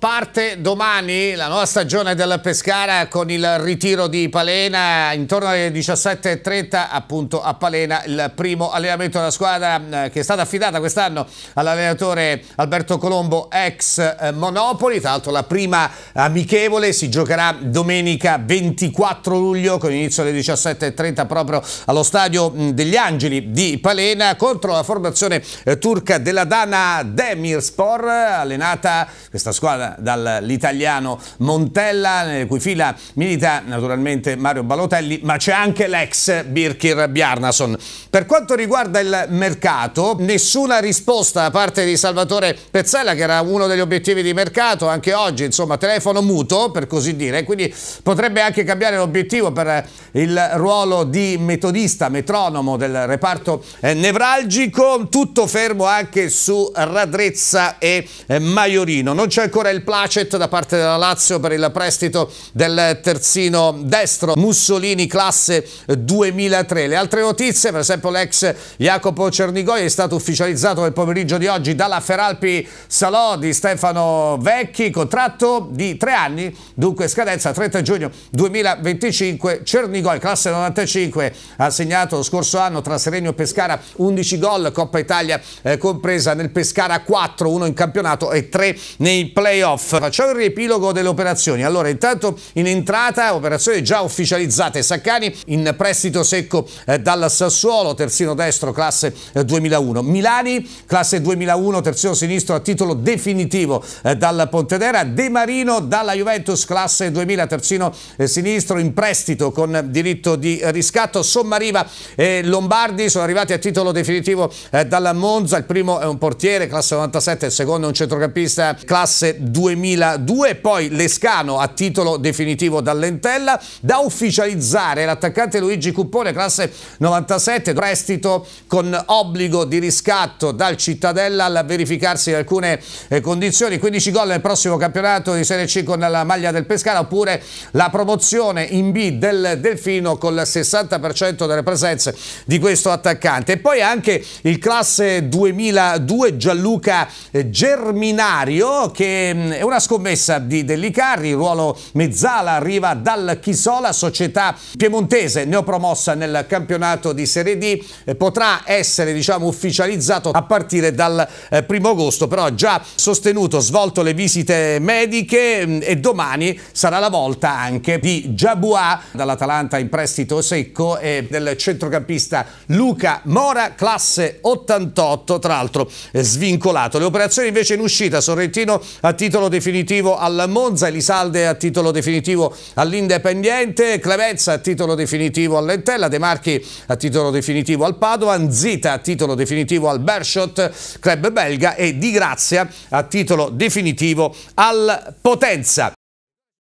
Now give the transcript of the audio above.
Parte domani la nuova stagione del Pescara con il ritiro di Palena, intorno alle 17.30 appunto a Palena il primo allenamento della squadra mm, che è stata affidata quest'anno all'allenatore Alberto Colombo ex eh, Monopoli, tra l'altro la prima amichevole si giocherà domenica 24 luglio con inizio alle 17.30 proprio allo stadio mm, degli Angeli di Palena contro la formazione eh, turca della Dana Demirspor, allenata questa squadra dall'italiano Montella, nelle cui fila milita naturalmente Mario Balotelli, ma c'è anche l'ex Birkir Bjarnason. Per quanto riguarda il mercato, nessuna risposta da parte di Salvatore Pezzella, che era uno degli obiettivi di mercato, anche oggi, insomma, telefono muto, per così dire, quindi potrebbe anche cambiare l'obiettivo per il ruolo di metodista, metronomo del reparto eh, nevralgico, tutto fermo anche su Radrezza e eh, Maiorino. Non c'è ancora il placet da parte della Lazio per il prestito del terzino destro, Mussolini classe 2003. Eh, Le altre notizie, per esempio l'ex Jacopo Cernigoi è stato ufficializzato nel pomeriggio di oggi dalla Feralpi Salò di Stefano Vecchi, contratto di tre anni, dunque scadenza 30 giugno 2025, Cernigoi gol, classe 95, ha segnato lo scorso anno tra Serenio e Pescara 11 gol, Coppa Italia eh, compresa nel Pescara 4, 1 in campionato e 3 nei playoff. Facciamo il riepilogo delle operazioni. Allora, intanto in entrata, operazioni già ufficializzate, Saccani in prestito secco eh, dal Sassuolo, terzino destro classe eh, 2001, Milani classe 2001, terzino sinistro a titolo definitivo eh, dal Pontedera, De Marino dalla Juventus classe 2000, terzino eh, sinistro in prestito con diritto di riscatto. Sommariva e Lombardi sono arrivati a titolo definitivo eh, dalla Monza, il primo è un portiere classe 97, il secondo è un centrocampista classe 2002, poi Lescano a titolo definitivo dall'Entella, da ufficializzare l'attaccante Luigi Cuppone classe 97, prestito con obbligo di riscatto dal Cittadella al verificarsi alcune eh, condizioni, 15 gol nel prossimo campionato di Serie C con la maglia del Pescara oppure la promozione in B del, del Delfino con il 60% delle presenze di questo attaccante. E poi anche il classe 2002 Gianluca eh, Germinario che mm, è una scommessa di Dellicarri, ruolo mezzala, arriva dal Chisola, società piemontese neopromossa nel campionato di Serie D, eh, potrà essere diciamo, ufficializzato a partire dal eh, primo agosto, però ha già sostenuto, svolto le visite mediche mm, e domani sarà la volta anche di Jabua dall'Atalanta Atalanta in prestito secco e del centrocampista Luca Mora, classe 88, tra l'altro eh, svincolato. Le operazioni invece in uscita, Sorrentino a titolo definitivo al Monza, Elisalde a titolo definitivo all'Independiente, Clemenza a titolo definitivo all'Entella, De Marchi a titolo definitivo al Padova, Zita a titolo definitivo al Bershot, club belga e Di Grazia a titolo definitivo al Potenza.